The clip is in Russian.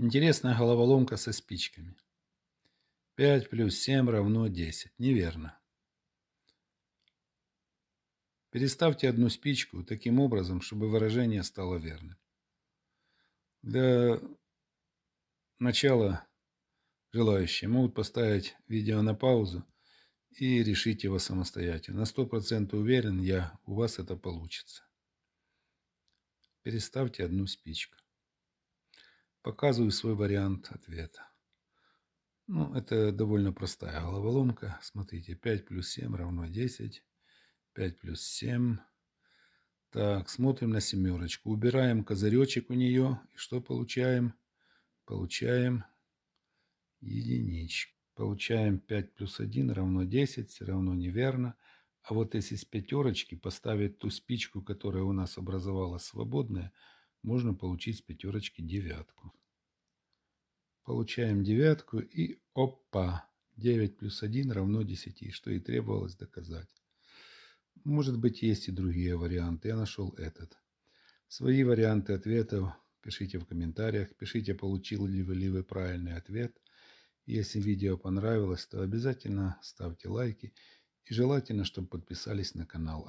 Интересная головоломка со спичками. 5 плюс 7 равно 10. Неверно. Переставьте одну спичку таким образом, чтобы выражение стало верным. Для начала желающие могут поставить видео на паузу и решить его самостоятельно. На 100% уверен я, у вас это получится. Переставьте одну спичку. Показываю свой вариант ответа. Ну, это довольно простая головоломка. Смотрите, 5 плюс 7 равно 10. 5 плюс 7. Так, смотрим на семерочку. Убираем козыречек у нее. И что получаем? Получаем единичку. Получаем 5 плюс 1 равно 10. Все равно неверно. А вот если с пятерочки поставить ту спичку, которая у нас образовалась свободная, можно получить с пятерочки девятку. Получаем девятку и опа! 9 плюс 1 равно 10, что и требовалось доказать. Может быть, есть и другие варианты. Я нашел этот. Свои варианты ответов пишите в комментариях. Пишите, получил ли вы, ли вы правильный ответ. Если видео понравилось, то обязательно ставьте лайки. И желательно, чтобы подписались на канал.